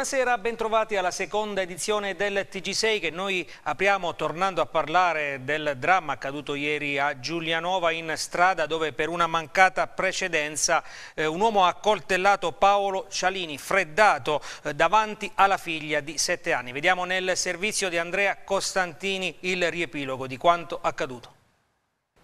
Buonasera, bentrovati alla seconda edizione del TG6 che noi apriamo tornando a parlare del dramma accaduto ieri a Giulianova in strada dove per una mancata precedenza eh, un uomo ha coltellato Paolo Cialini freddato eh, davanti alla figlia di 7 anni. Vediamo nel servizio di Andrea Costantini il riepilogo di quanto accaduto.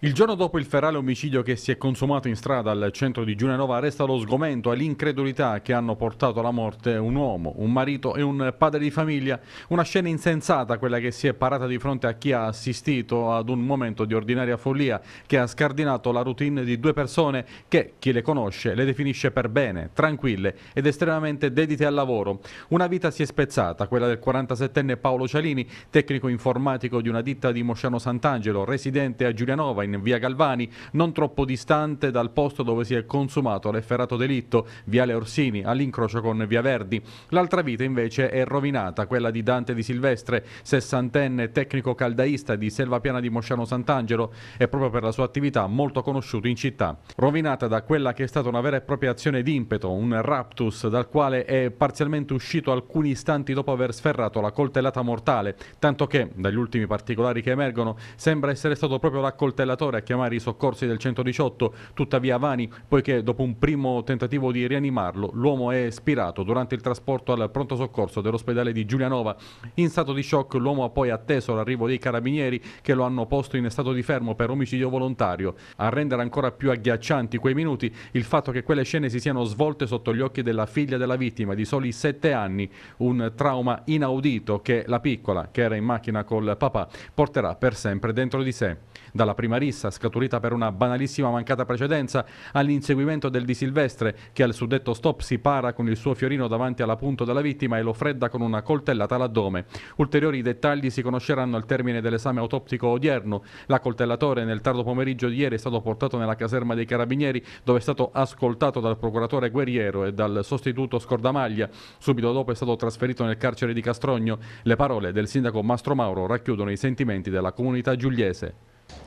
Il giorno dopo il ferale omicidio che si è consumato in strada al centro di Giulianova resta lo sgomento e l'incredulità che hanno portato alla morte un uomo, un marito e un padre di famiglia. Una scena insensata quella che si è parata di fronte a chi ha assistito ad un momento di ordinaria follia che ha scardinato la routine di due persone che, chi le conosce, le definisce per bene, tranquille ed estremamente dedite al lavoro. Una vita si è spezzata, quella del 47enne Paolo Cialini, tecnico informatico di una ditta di Mosciano Sant'Angelo, residente a Giulianova in via Galvani, non troppo distante dal posto dove si è consumato l'efferato delitto, viale Orsini, all'incrocio con via Verdi. L'altra vita invece è rovinata, quella di Dante Di Silvestre, sessantenne tecnico caldaista di Selva Piana di Mosciano Sant'Angelo e proprio per la sua attività molto conosciuto in città. Rovinata da quella che è stata una vera e propria azione d'impeto, un raptus dal quale è parzialmente uscito alcuni istanti dopo aver sferrato la coltellata mortale, tanto che, dagli ultimi particolari che emergono, sembra essere stato proprio la coltellata operatore a chiamare i soccorsi del 118, tuttavia Vani, poiché dopo un primo tentativo di rianimarlo, l'uomo è spirato durante il trasporto al pronto soccorso dell'ospedale di Giulianova. In stato di shock l'uomo ha poi atteso l'arrivo dei carabinieri che lo hanno posto in stato di fermo per omicidio volontario. A rendere ancora più agghiaccianti quei minuti il fatto che quelle scene si siano svolte sotto gli occhi della figlia della vittima di soli 7 anni, un trauma inaudito che la piccola, che era in macchina col papà, porterà per sempre dentro di sé dalla prima rissa, scaturita per una banalissima mancata precedenza, all'inseguimento del Di Silvestre, che al suddetto stop si para con il suo fiorino davanti alla punta della vittima e lo fredda con una coltellata all'addome. Ulteriori dettagli si conosceranno al termine dell'esame autoptico odierno. L'accoltellatore nel tardo pomeriggio di ieri è stato portato nella caserma dei Carabinieri, dove è stato ascoltato dal procuratore Guerriero e dal sostituto Scordamaglia. Subito dopo è stato trasferito nel carcere di Castrogno. Le parole del sindaco Mastro Mauro racchiudono i sentimenti della comunità giuliese.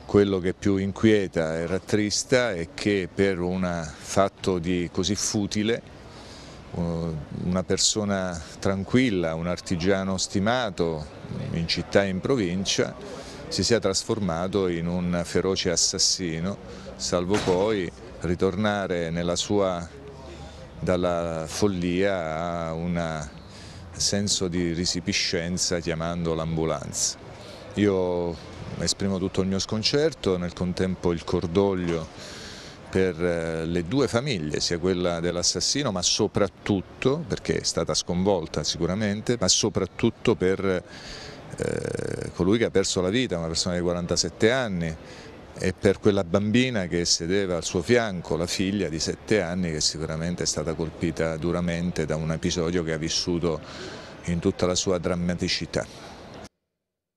Quello che più inquieta e rattrista è che per un fatto di così futile eh, una persona tranquilla, un artigiano stimato in città e in provincia si sia trasformato in un feroce assassino, salvo poi ritornare nella sua dalla follia a un senso di risipiscenza chiamando l'ambulanza. Io esprimo tutto il mio sconcerto, nel contempo il cordoglio per eh, le due famiglie, sia quella dell'assassino ma soprattutto, perché è stata sconvolta sicuramente, ma soprattutto per eh, colui che ha perso la vita, una persona di 47 anni e per quella bambina che sedeva al suo fianco, la figlia di 7 anni che sicuramente è stata colpita duramente da un episodio che ha vissuto in tutta la sua drammaticità.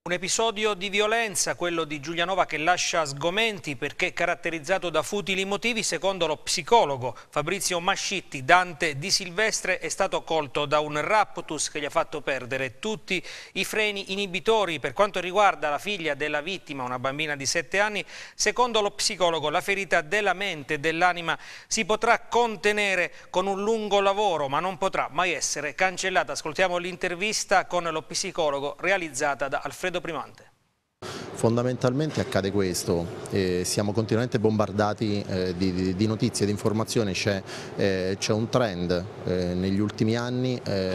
Un episodio di violenza, quello di Giulianova, che lascia sgomenti perché caratterizzato da futili motivi, secondo lo psicologo Fabrizio Mascitti, Dante Di Silvestre è stato colto da un raptus che gli ha fatto perdere tutti i freni inibitori. Per quanto riguarda la figlia della vittima, una bambina di 7 anni, secondo lo psicologo la ferita della mente e dell'anima si potrà contenere con un lungo lavoro, ma non potrà mai essere cancellata. Ascoltiamo l'intervista con lo psicologo realizzata da Alfredo Primante. Fondamentalmente accade questo, eh, siamo continuamente bombardati eh, di, di, notizie, di informazioni, c'è eh, un trend eh, negli ultimi anni eh,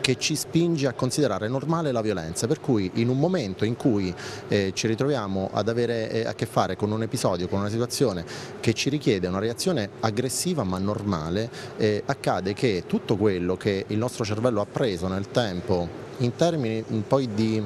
che ci spinge a considerare normale la violenza, per cui in un momento in cui eh, ci ritroviamo ad avere eh, a che fare con un episodio, con una situazione che ci richiede una reazione aggressiva ma normale, eh, accade che tutto quello che il nostro cervello ha preso nel tempo in termini poi di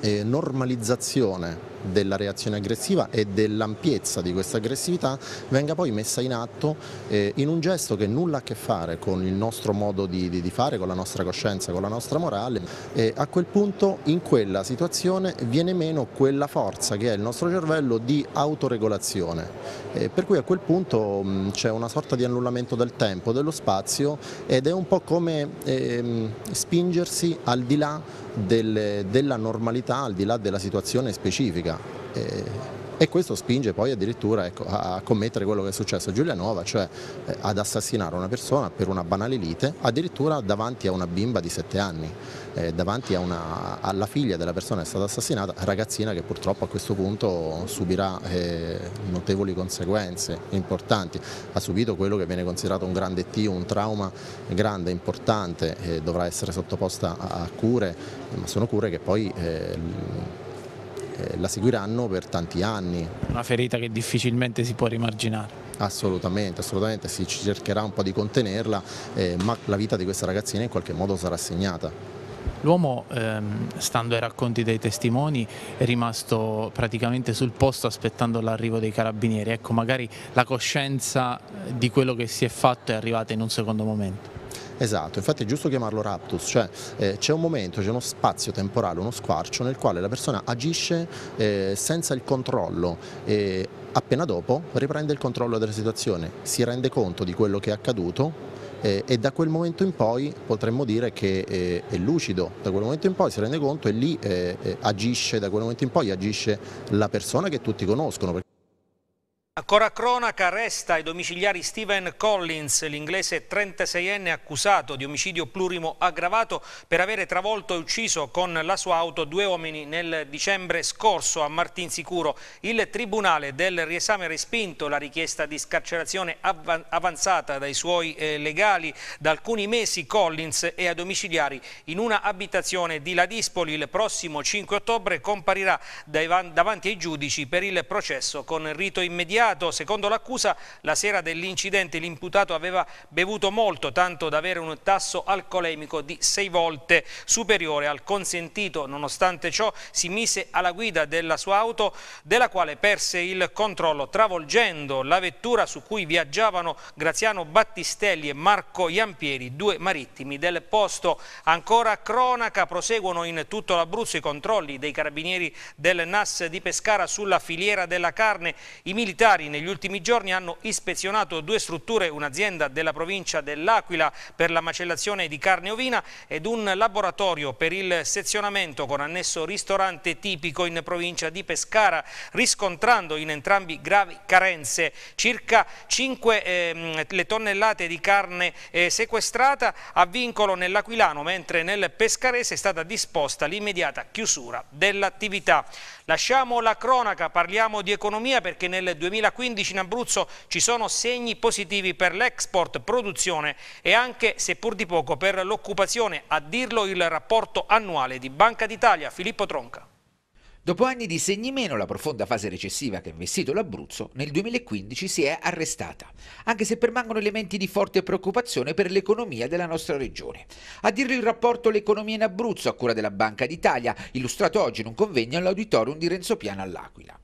eh, normalizzazione della reazione aggressiva e dell'ampiezza di questa aggressività venga poi messa in atto eh, in un gesto che nulla ha a che fare con il nostro modo di, di, di fare, con la nostra coscienza, con la nostra morale e a quel punto in quella situazione viene meno quella forza che è il nostro cervello di autoregolazione eh, per cui a quel punto mm, c'è una sorta di annullamento del tempo, dello spazio ed è un po' come ehm, spingersi al di là delle, della normalità al di là della situazione specifica. Eh, e questo spinge poi addirittura ecco, a commettere quello che è successo a Giulianova, cioè eh, ad assassinare una persona per una banale lite, addirittura davanti a una bimba di 7 anni, eh, davanti una, alla figlia della persona che è stata assassinata, ragazzina che purtroppo a questo punto subirà eh, notevoli conseguenze importanti, ha subito quello che viene considerato un grande T, un trauma grande, importante, eh, dovrà essere sottoposta a, a cure, ma sono cure che poi eh, eh, la seguiranno per tanti anni. Una ferita che difficilmente si può rimarginare. Assolutamente, assolutamente, si cercherà un po' di contenerla, eh, ma la vita di questa ragazzina in qualche modo sarà segnata. L'uomo, ehm, stando ai racconti dei testimoni, è rimasto praticamente sul posto aspettando l'arrivo dei carabinieri. Ecco, magari la coscienza eh, di quello che si è fatto è arrivata in un secondo momento. Esatto, infatti è giusto chiamarlo raptus, cioè eh, c'è un momento, c'è uno spazio temporale, uno squarcio nel quale la persona agisce eh, senza il controllo e appena dopo riprende il controllo della situazione, si rende conto di quello che è accaduto eh, e da quel momento in poi potremmo dire che eh, è lucido, da quel momento in poi si rende conto e lì eh, eh agisce, da quel momento in poi agisce la persona che tutti conoscono. Ancora cronaca, resta ai domiciliari Stephen Collins, l'inglese 36enne accusato di omicidio plurimo aggravato per avere travolto e ucciso con la sua auto due uomini nel dicembre scorso a Martinsicuro. Il Tribunale del riesame ha respinto la richiesta di scarcerazione avanzata dai suoi eh, legali. Da alcuni mesi Collins è a domiciliari in una abitazione di Ladispoli. Il prossimo 5 ottobre comparirà davanti ai giudici per il processo con rito immediato imputato. Secondo l'accusa, la sera dell'incidente l'imputato aveva bevuto molto, tanto da avere un tasso alcolemico di sei volte superiore al consentito. Nonostante ciò, si mise alla guida della sua auto, della quale perse il controllo, travolgendo la vettura su cui viaggiavano Graziano Battistelli e Marco Iampieri, due marittimi del posto. Ancora cronaca, proseguono in tutto l'Abruzzo i controlli dei carabinieri del NAS di Pescara sulla filiera della carne. I militari negli ultimi giorni hanno ispezionato due strutture, un'azienda della provincia dell'Aquila per la macellazione di carne ovina ed un laboratorio per il sezionamento con annesso ristorante tipico in provincia di Pescara, riscontrando in entrambi gravi carenze. Circa 5 eh, le tonnellate di carne eh, sequestrata a vincolo nell'Aquilano, mentre nel Pescarese è stata disposta l'immediata chiusura dell'attività. Lasciamo la cronaca, parliamo di economia perché nel 2015 in Abruzzo ci sono segni positivi per l'export, produzione e anche, seppur di poco, per l'occupazione. A dirlo il rapporto annuale di Banca d'Italia, Filippo Tronca. Dopo anni di segni meno, la profonda fase recessiva che ha investito l'Abruzzo nel 2015 si è arrestata, anche se permangono elementi di forte preoccupazione per l'economia della nostra regione. A dirlo il rapporto L'economia in Abruzzo a cura della Banca d'Italia, illustrato oggi in un convegno all'auditorium di Renzo Piana all'Aquila.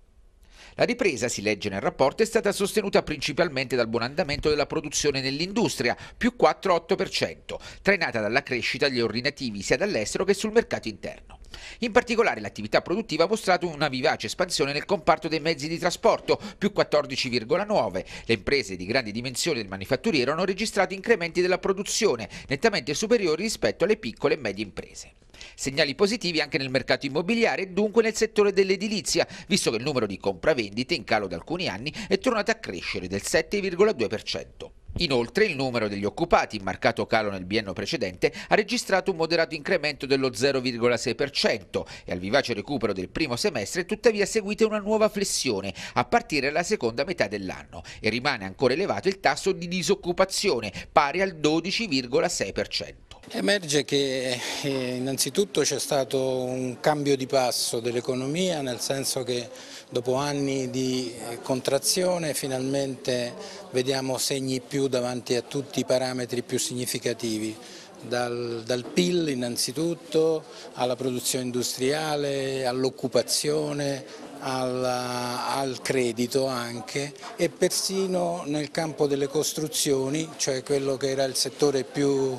La ripresa, si legge nel rapporto, è stata sostenuta principalmente dal buon andamento della produzione nell'industria, più 4,8%, trainata dalla crescita degli ordinativi sia dall'estero che sul mercato interno. In particolare l'attività produttiva ha mostrato una vivace espansione nel comparto dei mezzi di trasporto, più 14,9. Le imprese di grandi dimensioni del manifatturiero hanno registrato incrementi della produzione, nettamente superiori rispetto alle piccole e medie imprese. Segnali positivi anche nel mercato immobiliare e dunque nel settore dell'edilizia, visto che il numero di compravendite in calo da alcuni anni è tornato a crescere del 7,2%. Inoltre il numero degli occupati, in marcato calo nel biennio precedente, ha registrato un moderato incremento dello 0,6% e al vivace recupero del primo semestre tuttavia seguite una nuova flessione a partire dalla seconda metà dell'anno e rimane ancora elevato il tasso di disoccupazione pari al 12,6%. Emerge che eh, innanzitutto c'è stato un cambio di passo dell'economia nel senso che dopo anni di eh, contrazione finalmente vediamo segni più davanti a tutti i parametri più significativi. Dal, dal, PIL innanzitutto, alla produzione industriale, all'occupazione, al credito anche e persino nel campo delle costruzioni, cioè quello che era il settore più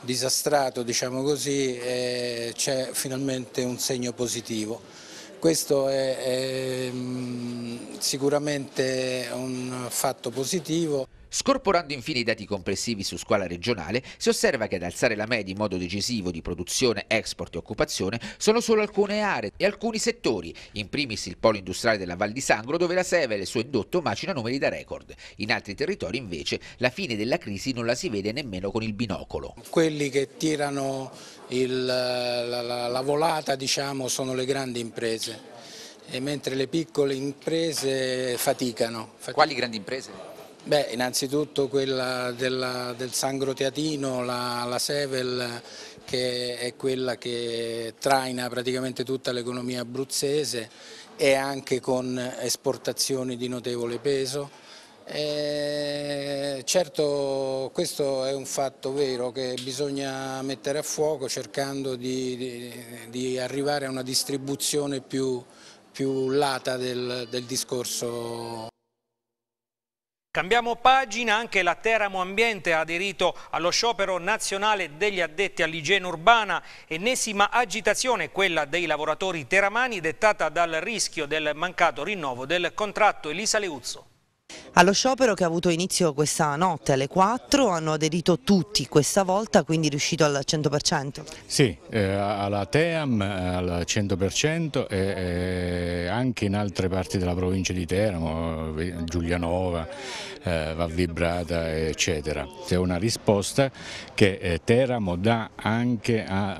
disastrato, diciamo così, eh, c'è finalmente un segno positivo. Questo è, è mm, sicuramente un fatto positivo. Scorporando infine i dati complessivi su scuola regionale, si osserva che ad alzare la media in modo decisivo di produzione, export e occupazione sono solo alcune aree e alcuni settori, in primis il polo industriale della Val di Sangro dove la Seve e il suo indotto macina numeri da record. In altri territori invece la fine della crisi non la si vede nemmeno con il binocolo. Quelli che tirano il, la, la, la, volata diciamo, sono le grandi imprese, mentre le piccole imprese faticano. faticano. Quali grandi imprese? Beh, innanzitutto quella della, del Sangro Teatino, la, la, Sevel, che è quella che traina praticamente tutta l'economia abruzzese e anche con esportazioni di notevole peso eh, certo questo è un fatto vero che bisogna mettere a fuoco cercando di, di, di arrivare a una distribuzione più, più lata del, del discorso. Cambiamo pagina, anche la Teramo Ambiente ha aderito allo sciopero nazionale degli addetti all'igiene urbana, ennesima agitazione quella dei lavoratori teramani dettata dal rischio del mancato rinnovo del contratto Elisa Leuzzo. Allo sciopero che ha avuto inizio questa notte alle 4 hanno aderito tutti questa volta, quindi riuscito al 100%? Sì, eh, alla Team al 100% e, e, eh, anche in altre parti della provincia di Teramo, eh, Giulianova, eh, Valvibrata eccetera. È una risposta che eh, Teramo dà anche a,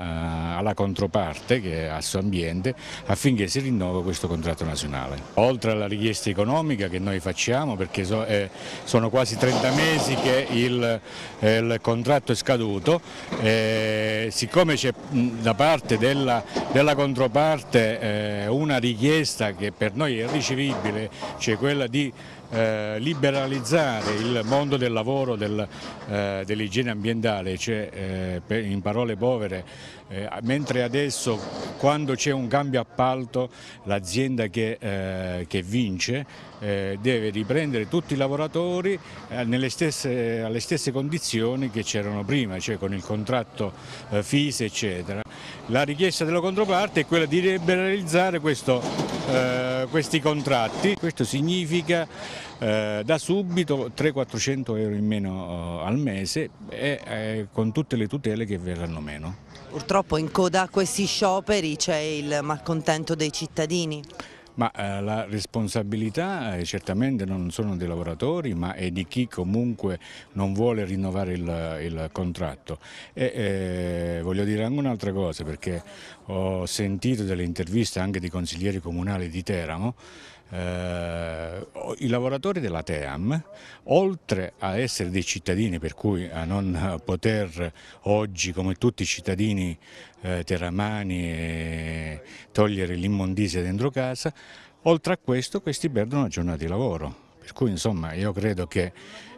a, eh, alla controparte che è al suo ambiente, affinché si rinnova questo contratto nazionale. Oltre alla richiesta economica che noi facciamo perché so, eh, sono quasi 30 mesi che il, eh, il contratto è scaduto, eh, siccome c'è da parte della, della controparte eh, una richiesta che per noi è ricevibile, cioè quella di eh, liberalizzare il mondo del lavoro del, eh, dell'igiene ambientale, cioè eh, per, in parole povere eh, mentre adesso quando c'è un cambio appalto l'azienda che, eh, che, vince eh, deve riprendere tutti i lavoratori eh, stesse, alle stesse condizioni che c'erano prima, cioè con il contratto eh, FISE eccetera. La richiesta della controparte è quella di liberalizzare questo, eh, questi contratti, questo significa da subito 300-400 euro in meno al mese e con tutte le tutele che verranno meno. Purtroppo in coda a questi scioperi c'è il malcontento dei cittadini. Ma eh, la responsabilità eh, certamente non sono dei lavoratori ma è di chi comunque non vuole rinnovare il, il contratto. E, eh, voglio dire anche un'altra cosa perché ho sentito delle interviste anche di consiglieri comunali di Teramo eh, i lavoratori della Team, oltre a essere dei cittadini, per cui a non poter oggi, come tutti i cittadini eh, terramani, eh, togliere l'immondizia dentro casa, oltre a questo questi perdono giornata di lavoro. Per cui insomma io credo che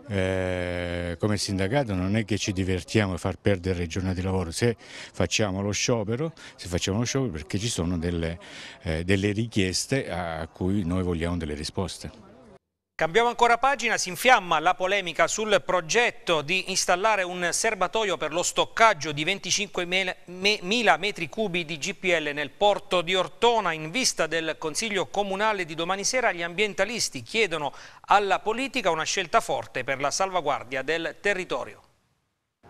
eh, come sindacato non è che ci divertiamo a far perdere le giornate di lavoro, se facciamo lo sciopero, facciamo lo sciopero perché ci sono delle, eh, delle richieste a cui noi vogliamo delle risposte. Cambiamo ancora pagina, si infiamma la polemica sul progetto di installare un serbatoio per lo stoccaggio di 25.000 metri cubi di GPL nel porto di Ortona. In vista del Consiglio Comunale di domani sera gli ambientalisti chiedono alla politica una scelta forte per la salvaguardia del territorio.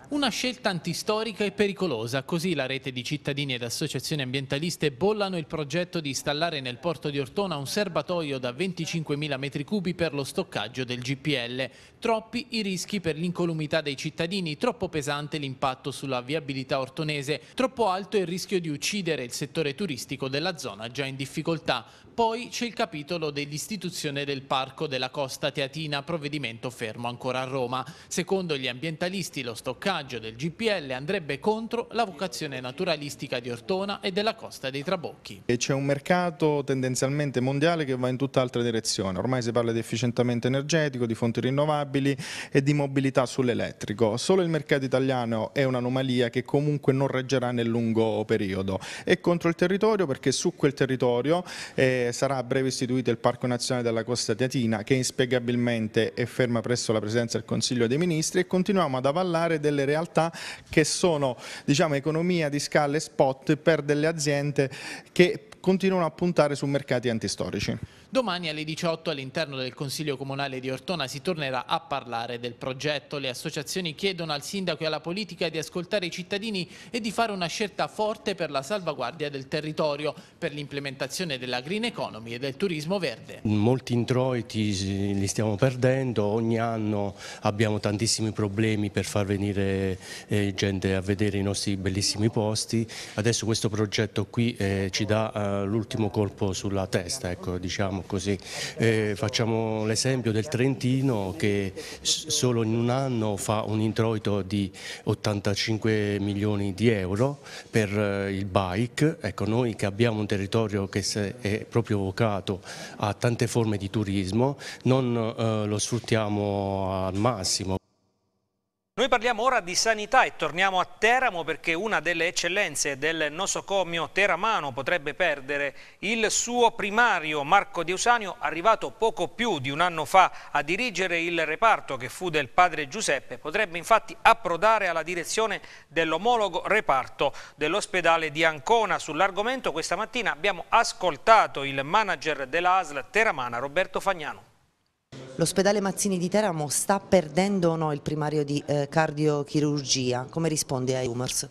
Una scelta antistorica e pericolosa, così la rete di cittadini ed associazioni ambientaliste bollano il progetto di installare nel porto di Ortona un serbatoio da 25.000 m3 per lo stoccaggio del GPL. Troppi i rischi per l'incolumità dei cittadini, troppo pesante l'impatto sulla viabilità ortonese, troppo alto il rischio di uccidere il settore turistico della zona già in difficoltà. Poi c'è il capitolo dell'istituzione del Parco della Costa Teatina, provvedimento fermo ancora a Roma. Secondo gli ambientalisti lo stoccaggio del GPL andrebbe contro la vocazione naturalistica di Ortona e della Costa dei Trabocchi. C'è un mercato tendenzialmente mondiale che va in tutt'altra direzione. Ormai si parla di efficientamento energetico, di fonti rinnovabili e di mobilità sull'elettrico. Solo il mercato italiano è un'anomalia che comunque non reggerà nel lungo periodo. È contro il territorio perché su quel territorio... Eh, sarà a breve istituito il Parco Nazionale della Costa Teatina, che inspiegabilmente è ferma presso la Presidenza del Consiglio dei Ministri e continuiamo ad avallare delle realtà che sono diciamo, economia di scale spot per delle aziende che continuano a puntare su mercati antistorici. Domani alle 18 all'interno del Consiglio Comunale di Ortona si tornerà a parlare del progetto. Le associazioni chiedono al sindaco e alla politica di ascoltare i cittadini e di fare una scelta forte per la salvaguardia del territorio, per l'implementazione della green economy e del turismo verde. Molti introiti li stiamo perdendo, ogni anno abbiamo tantissimi problemi per far venire eh, gente a vedere i nostri bellissimi posti. Adesso questo progetto qui eh, ci dà eh, l'ultimo colpo sulla testa, ecco, diciamo così. Eh, facciamo l'esempio del Trentino che solo in un anno fa un introito di 85 milioni di euro per eh, il bike. Ecco, noi che abbiamo un territorio che è proprio vocato a tante forme di turismo, non eh, lo sfruttiamo al massimo. Noi parliamo ora di sanità e torniamo a Teramo perché una delle eccellenze del nosocomio teramano potrebbe perdere il suo primario Marco Deusanio, arrivato poco più di un anno fa a dirigere il reparto che fu del padre Giuseppe, potrebbe infatti approdare alla direzione dell'omologo reparto dell'ospedale di Ancona. Sull'argomento questa mattina abbiamo ascoltato il manager della ASL teramana Roberto Fagnano. L'ospedale Mazzini di Teramo sta perdendo o no il primario di eh, cardiochirurgia? Come risponde ai rumors?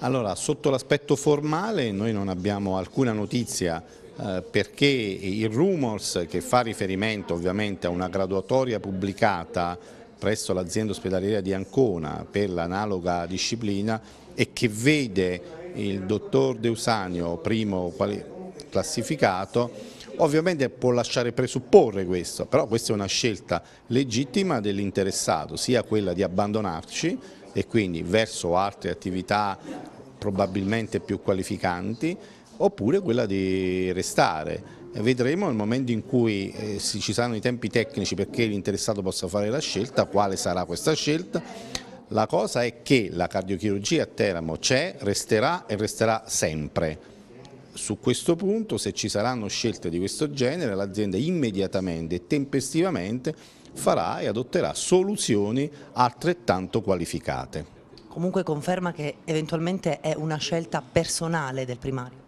Allora, sotto l'aspetto formale noi non abbiamo alcuna notizia eh, perché il rumors che fa riferimento ovviamente a una graduatoria pubblicata presso l'azienda ospedaliera di Ancona per l'analoga disciplina e che vede il dottor Deusanio primo classificato Ovviamente può lasciare presupporre questo, però questa è una scelta legittima dell'interessato, sia quella di abbandonarci e quindi verso altre attività probabilmente più qualificanti, oppure quella di restare. Vedremo nel momento in cui eh, ci saranno i tempi tecnici perché l'interessato possa fare la scelta, quale sarà questa scelta. La cosa è che la cardiochirurgia a Teramo c'è, resterà e resterà sempre su questo punto se ci saranno scelte di questo genere l'azienda immediatamente e tempestivamente farà e adotterà soluzioni altrettanto qualificate. Comunque conferma che eventualmente è una scelta personale del primario?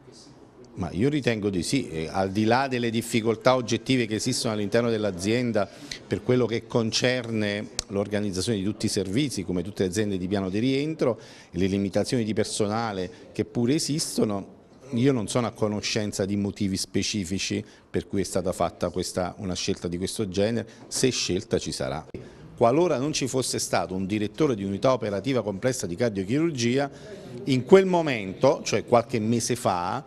Ma io ritengo di sì, al di là delle difficoltà oggettive che esistono all'interno dell'azienda per quello che concerne l'organizzazione di tutti i servizi, come tutte le aziende di piano di rientro, le limitazioni di personale che pure esistono, io non sono a conoscenza di motivi specifici per cui è stata fatta questa, una scelta di questo genere, se scelta ci sarà. Qualora non ci fosse stato un direttore di unità operativa complessa di cardiochirurgia, in quel momento, cioè qualche mese fa,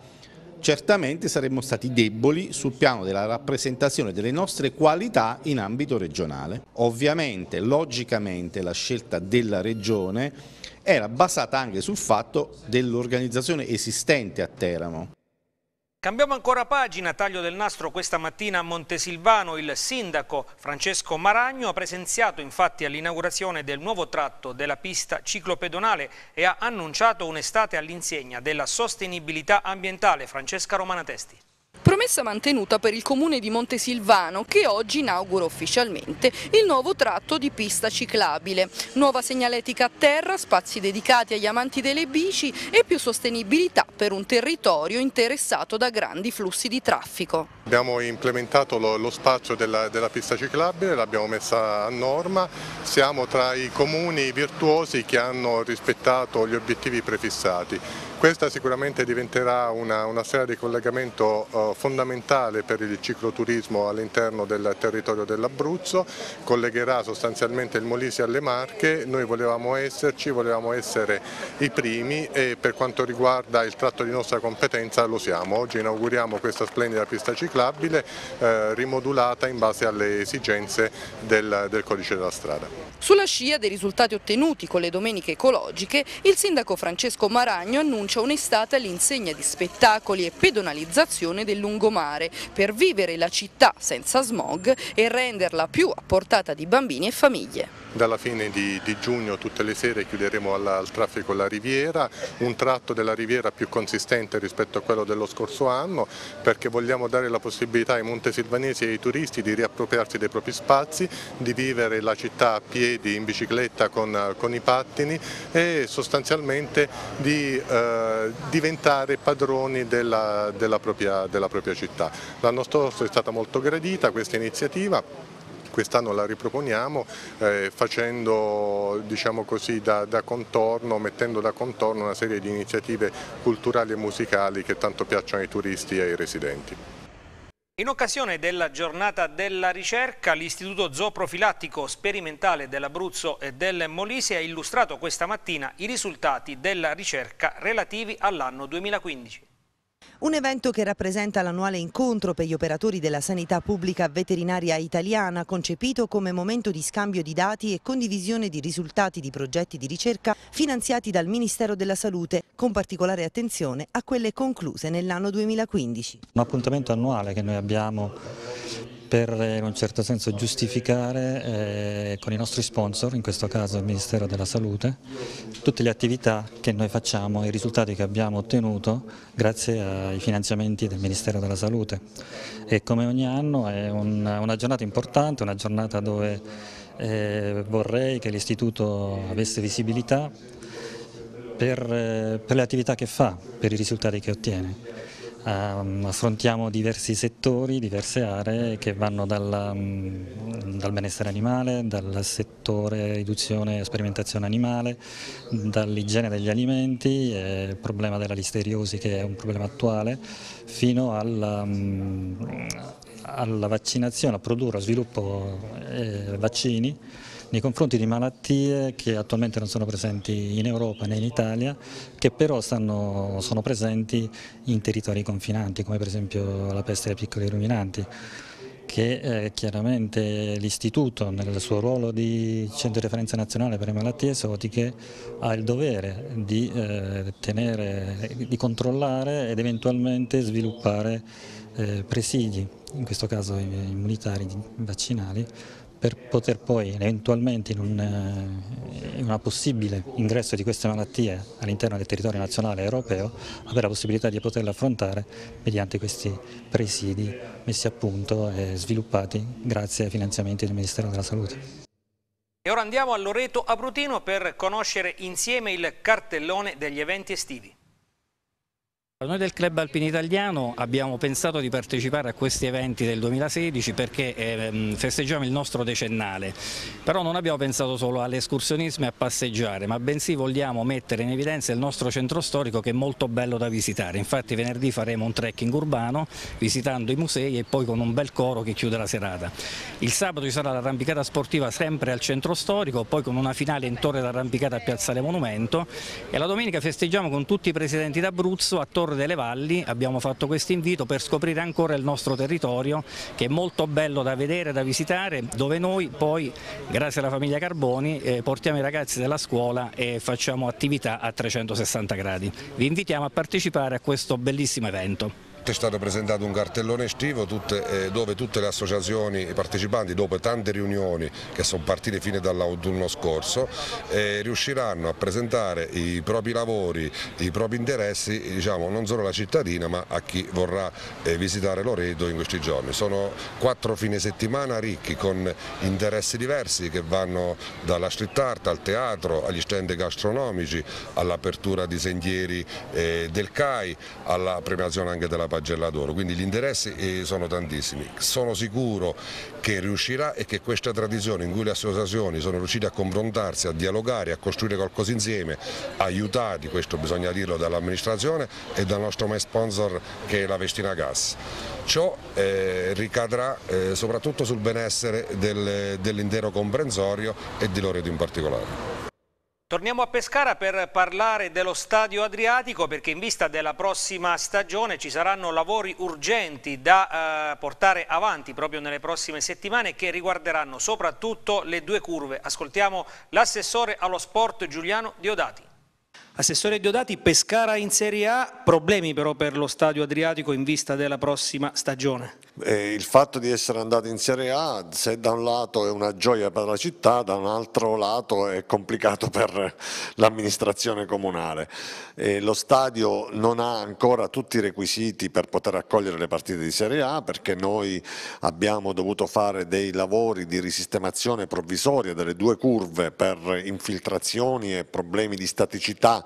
certamente saremmo stati deboli sul piano della rappresentazione delle nostre qualità in ambito regionale. Ovviamente, logicamente, la scelta della regione era basata anche sul fatto dell'organizzazione esistente a Teramo. Cambiamo ancora pagina, taglio del nastro questa mattina a Montesilvano. Il sindaco Francesco Maragno ha presenziato infatti all'inaugurazione del nuovo tratto della pista ciclopedonale e ha annunciato un'estate all'insegna della sostenibilità ambientale. Francesca Romana Testi. Promessa mantenuta per il comune di Montesilvano che oggi inaugura ufficialmente il nuovo tratto di pista ciclabile. Nuova segnaletica a terra, spazi dedicati agli amanti delle bici e più sostenibilità per un territorio interessato da grandi flussi di traffico. Abbiamo implementato lo, lo spaccio della, della pista ciclabile, l'abbiamo messa a norma, siamo tra i comuni virtuosi che hanno rispettato gli obiettivi prefissati. Questa sicuramente diventerà una, una sfera di collegamento eh, fondamentale per il cicloturismo all'interno del territorio dell'Abruzzo, collegherà sostanzialmente il Molise alle Marche, noi volevamo esserci, volevamo essere i primi e per quanto riguarda il tratto di nostra competenza lo siamo. Oggi inauguriamo questa splendida pista ciclabile eh, rimodulata in base alle esigenze del, del codice della strada. Sulla scia dei risultati ottenuti con le domeniche ecologiche, il sindaco Francesco Maragno annuncia provincia onestata l'insegna di spettacoli e pedonalizzazione del lungomare per vivere la città senza smog e renderla più a portata di bambini e famiglie. Dalla fine di, di giugno tutte le sere chiuderemo alla, al traffico la riviera, un tratto della riviera più consistente rispetto a quello dello scorso anno perché vogliamo dare la possibilità ai montesilvanesi e ai turisti di riappropriarsi dei propri spazi, di vivere la città a piedi, in bicicletta, con, con i pattini e sostanzialmente di... Eh, eh, diventare padroni della, della, propria, della propria città. L'anno scorso è stata molto gradita questa iniziativa, quest'anno la riproponiamo eh, facendo diciamo così, da, da, contorno, mettendo da contorno una serie di iniziative culturali e musicali che tanto piacciono ai turisti e ai residenti. In occasione della giornata della ricerca, l'Istituto Zooprofilattico Sperimentale dell'Abruzzo e del Molise ha illustrato questa mattina i risultati della ricerca relativi all'anno 2015. Un evento che rappresenta l'annuale incontro per gli operatori della sanità pubblica veterinaria italiana, concepito come momento di scambio di dati e condivisione di risultati di progetti di ricerca finanziati dal Ministero della Salute, con particolare attenzione a quelle concluse nell'anno 2015. Un appuntamento annuale che noi abbiamo per in un certo senso giustificare eh, con i nostri sponsor, in questo caso il Ministero della Salute, tutte le attività che noi facciamo e i risultati che abbiamo ottenuto grazie ai finanziamenti del Ministero della Salute. E come ogni anno è un, una giornata importante, una giornata dove eh, vorrei che l'Istituto avesse visibilità per, eh, per le attività che fa, per i risultati che ottiene. Ehm, affrontiamo diversi settori, diverse aree che vanno dalla, mm, dal benessere animale, dal settore riduzione e sperimentazione animale, dall'igiene degli alimenti, il problema della listeriosi che è un problema attuale, fino alla, mm, alla vaccinazione, a produrre, a sviluppo eh, vaccini nei confronti di malattie che attualmente non sono presenti in Europa né in Italia, che però stanno, sono presenti in territori confinanti, come per esempio la peste dei piccoli ruminanti che eh, chiaramente l'istituto nel suo ruolo di centro di referenza nazionale per le malattie esotiche ha il dovere di, eh, tenere, di controllare ed eventualmente sviluppare eh, presidi, in questo caso immunitari, vaccinali, per poter poi eventualmente in un eh, in possibile ingresso di queste malattie all'interno del territorio nazionale europeo avere la possibilità di poterle affrontare mediante questi presidi messi a punto e sviluppati grazie ai finanziamenti del Ministero della Salute. E ora andiamo a Loreto Abrutino per conoscere insieme il cartellone degli eventi estivi. Noi del Club Alpino Italiano abbiamo pensato di partecipare a questi eventi del 2016 perché ehm, festeggiamo il nostro decennale, però non abbiamo pensato solo all'escursionismo e a passeggiare, ma bensì vogliamo mettere in evidenza il nostro centro storico che è molto bello da visitare. Infatti venerdì faremo un trekking urbano visitando i musei e poi con un bel coro che chiude la serata. Il sabato ci sarà l'arrampicata sportiva sempre al centro storico, poi con una finale in torre d'arrampicata a Piazzale Monumento e la domenica festeggiamo con tutti i presidenti d'Abruzzo attorno Torre delle Valli abbiamo fatto questo invito per scoprire ancora il nostro territorio che è molto bello da vedere, da visitare, dove noi poi grazie alla famiglia Carboni eh, portiamo i ragazzi della scuola e facciamo attività a 360 gradi. Vi invitiamo a partecipare a questo bellissimo evento è stato presentato un cartellone estivo tutte, eh, dove tutte le associazioni partecipanti dopo tante riunioni che sono partite fine dall'autunno scorso eh, riusciranno a presentare i propri lavori, i propri interessi diciamo, non solo alla cittadina ma a chi vorrà eh, visitare Loredo in questi giorni. Sono quattro fine settimana ricchi con interessi diversi che vanno dalla street art al teatro, agli stand gastronomici, all'apertura di sentieri eh, del CAI, alla premiazione anche della pace pagella quindi gli interessi eh, sono tantissimi. Sono sicuro che riuscirà e che questa tradizione in cui le associazioni sono riuscite a confrontarsi, a dialogare, a costruire qualcosa insieme, aiutati, questo bisogna dirlo, dall'amministrazione e dal nostro main sponsor che è la Vestina Gas. Ciò eh, ricadrà eh, soprattutto sul benessere del, dell'intero comprensorio e di Loreto in particolare. Torniamo a Pescara per parlare dello stadio Adriatico perché in vista della prossima stagione ci saranno lavori urgenti da eh, portare avanti proprio nelle prossime settimane che riguarderanno soprattutto le due curve. Ascoltiamo l'assessore allo sport Giuliano Diodati. Assessore Diodati, Pescara in Serie A, problemi però per lo stadio Adriatico in vista della prossima stagione? Eh, il fatto di essere andato in Serie A, se da un lato è una gioia per la città, da un altro lato è complicato per l'amministrazione comunale. Eh, lo stadio non ha ancora tutti i requisiti per poter accogliere le partite di Serie A perché noi abbiamo dovuto fare dei lavori di risistemazione provvisoria delle due curve per infiltrazioni e problemi di staticità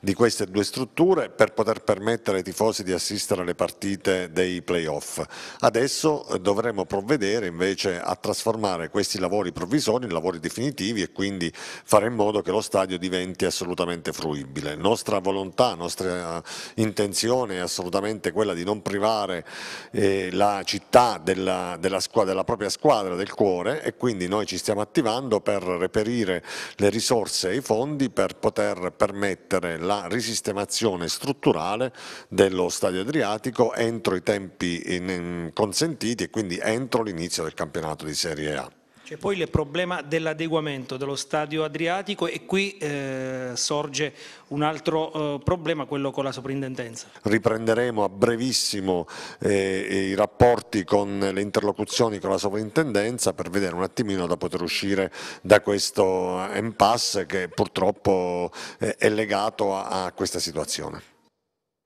di queste due strutture per poter permettere ai tifosi di assistere alle partite dei playoff. Adesso eh, dovremo provvedere invece a trasformare questi lavori provvisori in lavori definitivi e quindi fare in modo che lo stadio diventi assolutamente fruibile. Nostra volontà, nostra eh, intenzione è assolutamente quella di non privare eh, la città della, della, squadra, della propria squadra, del cuore e quindi noi ci stiamo attivando per reperire le risorse e i fondi per poter permettere permettere la risistemazione strutturale dello stadio Adriatico entro i tempi in, in consentiti e quindi entro l'inizio del campionato di Serie A. C'è poi il problema dell'adeguamento dello stadio Adriatico e qui eh, sorge un altro eh, problema, quello con la soprintendenza. Riprenderemo a brevissimo eh, i rapporti con le interlocuzioni con la soprintendenza per vedere un attimino da poter uscire da questo impasse che purtroppo eh, è legato a, a questa situazione.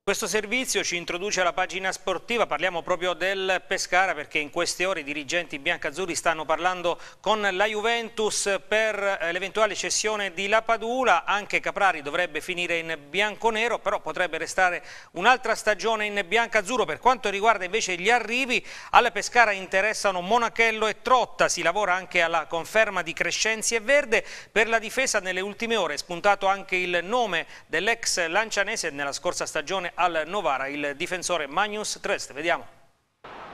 Questo servizio ci introduce alla pagina sportiva, parliamo proprio del Pescara perché in queste ore i dirigenti biancazzurri stanno parlando con la Juventus per eh, l'eventuale cessione di La Padula, anche Caprari dovrebbe finire in bianconero però potrebbe restare un'altra stagione in biancazzurro. Per quanto riguarda invece gli arrivi, alla Pescara interessano Monachello e Trotta, si lavora anche alla conferma di Crescenzi e Verde, per la difesa nelle ultime ore è spuntato anche il nome dell'ex lancianese nella scorsa stagione al Novara il difensore Magnus Trest. Vediamo.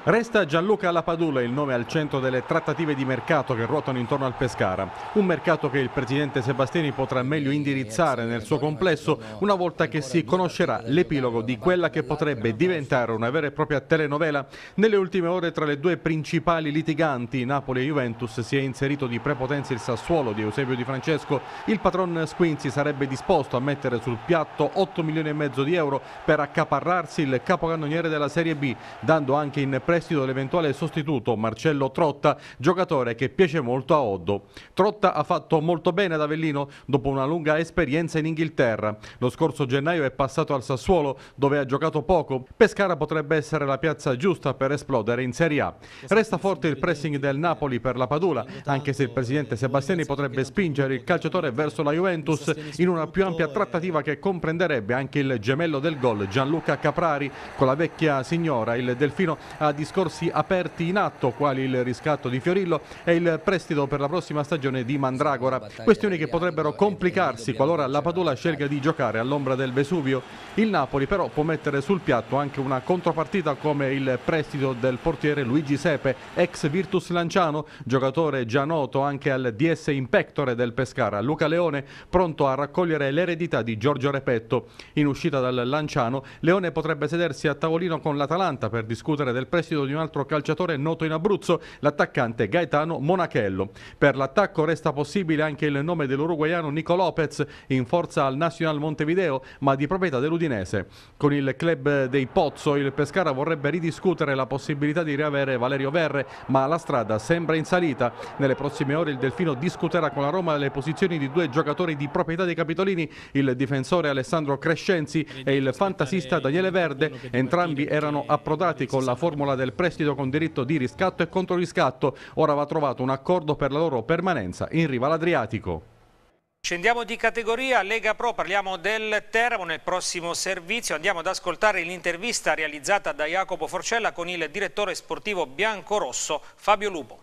Resta Gianluca Lapadula il nome al centro delle trattative di mercato che ruotano intorno al Pescara, un mercato che il presidente Sebastiani potrà meglio indirizzare nel suo complesso una volta che si conoscerà l'epilogo di quella che potrebbe diventare una vera e propria telenovela. Nelle ultime ore tra le due principali litiganti, Napoli e Juventus, si è inserito di prepotenza il Sassuolo di Eusebio Di Francesco. Il patron Squinzi sarebbe disposto a mettere sul piatto 8 milioni e mezzo di euro per accaparrarsi il capocannoniere della Serie B, dando anche in presenza prestito l'eventuale sostituto Marcello Trotta, giocatore che piace molto a Oddo. Trotta ha fatto molto bene ad Avellino dopo una lunga esperienza in Inghilterra. Lo scorso gennaio è passato al Sassuolo dove ha giocato poco. Pescara potrebbe essere la piazza giusta per esplodere in Serie A. Resta forte il pressing del Napoli per la Padula, anche se il presidente Sebastiani potrebbe spingere il calciatore verso la Juventus in una più ampia trattativa che comprenderebbe anche il gemello del gol Gianluca Caprari con la vecchia signora. Il Delfino ha disegnato discorsi aperti in atto, quali il riscatto di Fiorillo e il prestito per la prossima stagione di Mandragora, questioni che potrebbero complicarsi qualora la Padula scelga di giocare all'ombra del Vesuvio. Il Napoli però può mettere sul piatto anche una contropartita come il prestito del portiere Luigi Sepe, ex Virtus Lanciano, giocatore già noto anche al DS Impectore del Pescara, Luca Leone, pronto a raccogliere l'eredità di Giorgio Repetto. In uscita dal Lanciano, Leone potrebbe sedersi a tavolino con l'Atalanta per discutere del prestito prestito di un altro calciatore noto in Abruzzo, l'attaccante Gaetano Monachello. Per l'attacco resta possibile anche il nome dell'uruguaiano Nico Lopez, in forza al Nacional Montevideo, ma di proprietà dell'Udinese. Con il club dei Pozzo, il Pescara vorrebbe ridiscutere la possibilità di riavere Valerio Verre, ma la strada sembra in salita. Nelle prossime ore il Delfino discuterà con la Roma le posizioni di due giocatori di proprietà dei Capitolini, il difensore Alessandro Crescenzi e il fantasista Daniele Verde, entrambi erano approdati con la formula del del prestito con diritto di riscatto e controriscatto. Ora va trovato un accordo per la loro permanenza in riva all'Adriatico. Scendiamo di categoria Lega Pro, parliamo del Teramo nel prossimo servizio, andiamo ad ascoltare l'intervista realizzata da Jacopo Forcella con il direttore sportivo biancorosso Fabio Lupo.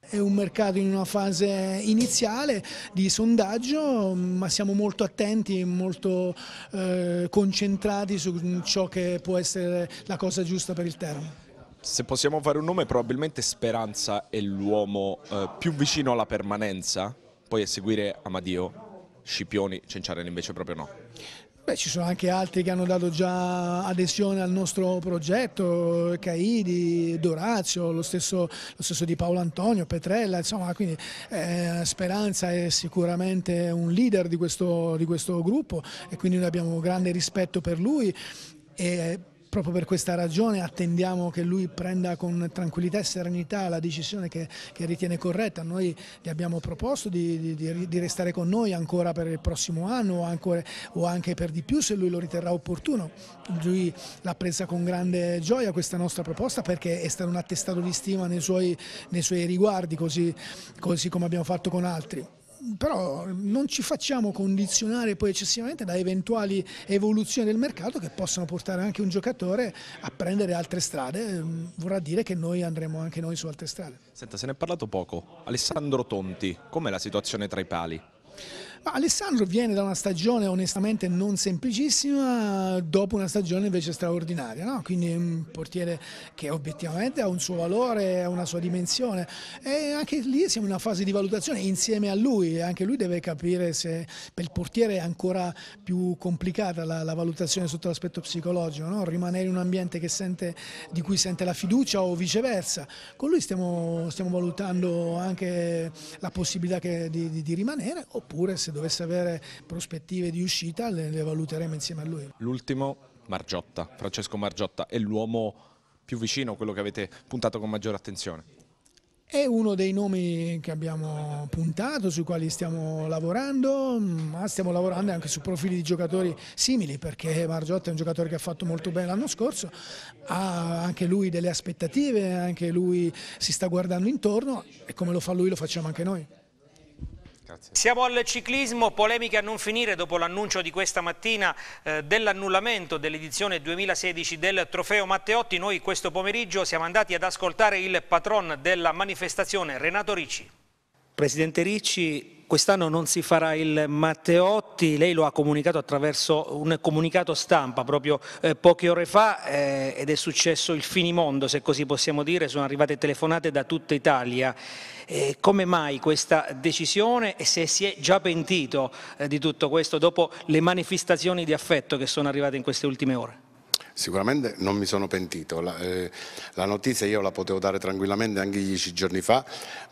È un mercato in una fase iniziale di sondaggio, ma siamo molto attenti, molto eh, concentrati su ciò che può essere la cosa giusta per il Teramo se possiamo fare un nome, probabilmente Speranza è l'uomo eh, più vicino alla permanenza, poi a seguire Amadio, Scipioni, Cenciarelli invece proprio no. Beh, ci sono anche altri che hanno dato già adesione al nostro progetto, Caidi, Dorazio, lo stesso, lo stesso di Paolo Antonio, Petrella, insomma, quindi eh, Speranza è sicuramente un leader di questo, di questo, gruppo e quindi noi abbiamo grande rispetto per lui. E, Proprio per questa ragione attendiamo che lui prenda con tranquillità e serenità la decisione che, che ritiene corretta. Noi gli abbiamo proposto di, di, di, restare con noi ancora per il prossimo anno o, ancora, o anche per di più se lui lo riterrà opportuno. Lui l'ha presa con grande gioia questa nostra proposta perché è stato un attestato di stima nei suoi, nei suoi riguardi, così, così come abbiamo fatto con altri però non ci facciamo condizionare poi eccessivamente da eventuali evoluzioni del mercato che possono portare anche un giocatore a prendere altre strade, ehm, vorrà dire che noi andremo anche noi su altre strade. Senta, se ne è parlato poco. Alessandro Tonti, com'è la situazione tra i pali? Ma Alessandro viene da una stagione onestamente non semplicissima, dopo una stagione invece straordinaria, no? quindi un portiere che obiettivamente ha un suo valore, ha una sua dimensione e anche lì siamo in una fase di valutazione insieme a lui, anche lui deve capire se per il portiere è ancora più complicata la, la valutazione sotto l'aspetto psicologico, no? rimanere in un ambiente sente, di cui sente la fiducia o viceversa, con lui stiamo, stiamo valutando anche la possibilità che, di, di, di rimanere oppure se se dovesse avere prospettive di uscita le, le valuteremo insieme a lui. L'ultimo Margiotta, Francesco Margiotta è l'uomo più vicino a quello che avete puntato con maggiore attenzione. È uno dei nomi che abbiamo puntato, sui quali stiamo lavorando, ma stiamo lavorando anche su profili di giocatori simili, perché Margiotta è un giocatore che ha fatto molto bene l'anno scorso, ha anche lui delle aspettative, anche lui si sta guardando intorno e come lo fa lui lo facciamo anche noi. Grazie. Siamo al ciclismo, polemiche a non finire dopo l'annuncio di questa mattina eh, dell'annullamento dell'edizione 2016 del trofeo Matteotti. Noi questo pomeriggio siamo andati ad ascoltare il patron della manifestazione, Renato Ricci. Presidente Ricci, quest'anno non si farà il Matteotti, lei lo ha comunicato attraverso un comunicato stampa proprio eh, poche ore fa eh, ed è successo il finimondo, se così possiamo dire, sono arrivate telefonate da tutta Italia. Eh, come mai questa decisione e se si è già pentito eh, di tutto questo dopo le manifestazioni di affetto che sono arrivate in queste ultime ore? sicuramente non mi sono pentito. La, eh, la, notizia io la potevo dare tranquillamente anche dieci giorni fa,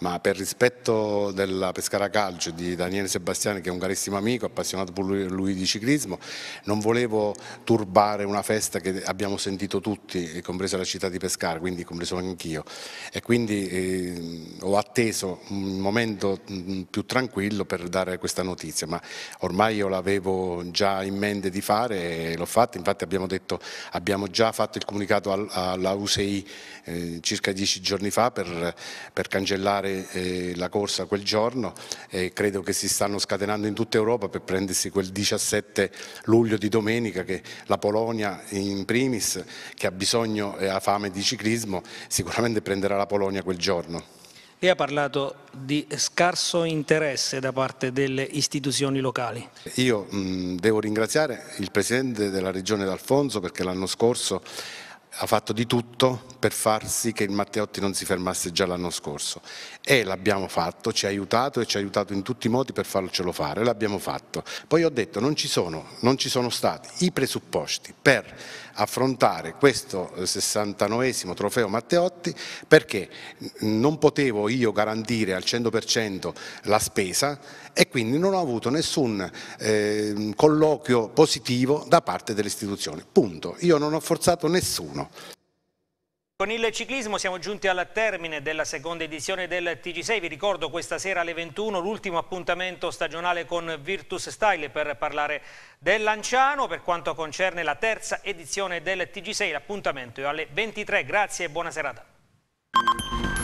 ma per rispetto della Pescara Calcio di Daniele Sebastiani, che è un carissimo amico, appassionato pure lui di ciclismo, non volevo turbare una festa che abbiamo sentito tutti, compresa la città di Pescara, quindi compreso anch'io. E quindi eh, ho atteso un momento mm, più tranquillo per dare questa notizia, ma ormai io l'avevo già in mente di fare e l'ho fatta, infatti abbiamo detto Abbiamo già fatto il comunicato alla USEI eh, circa dieci giorni fa per, per cancellare eh, la corsa quel giorno e credo che si stanno scatenando in tutta Europa per prendersi quel 17 luglio di domenica che la Polonia in primis che ha bisogno e ha fame di ciclismo sicuramente prenderà la Polonia quel giorno. Lei ha parlato di scarso interesse da parte delle istituzioni locali. Io mh, devo ringraziare il Presidente della Regione D'Alfonso perché l'anno scorso ha fatto di tutto per far sì che il Matteotti non si fermasse già l'anno scorso e l'abbiamo fatto, ci ha aiutato e ci ha aiutato in tutti i modi per farcelo fare, l'abbiamo fatto. Poi ho detto non ci sono, non ci sono stati i presupposti per affrontare questo 69 trofeo Matteotti perché non potevo io garantire al 100% la spesa e quindi non ho avuto nessun eh, colloquio positivo da parte delle istituzioni. Punto. Io non ho forzato nessuno italiano. Con il ciclismo siamo giunti al termine della seconda edizione del TG6, vi ricordo questa sera alle 21 l'ultimo appuntamento stagionale con Virtus Style per parlare del Lanciano, per quanto concerne la terza edizione del TG6 l'appuntamento è alle 23, grazie e buona serata.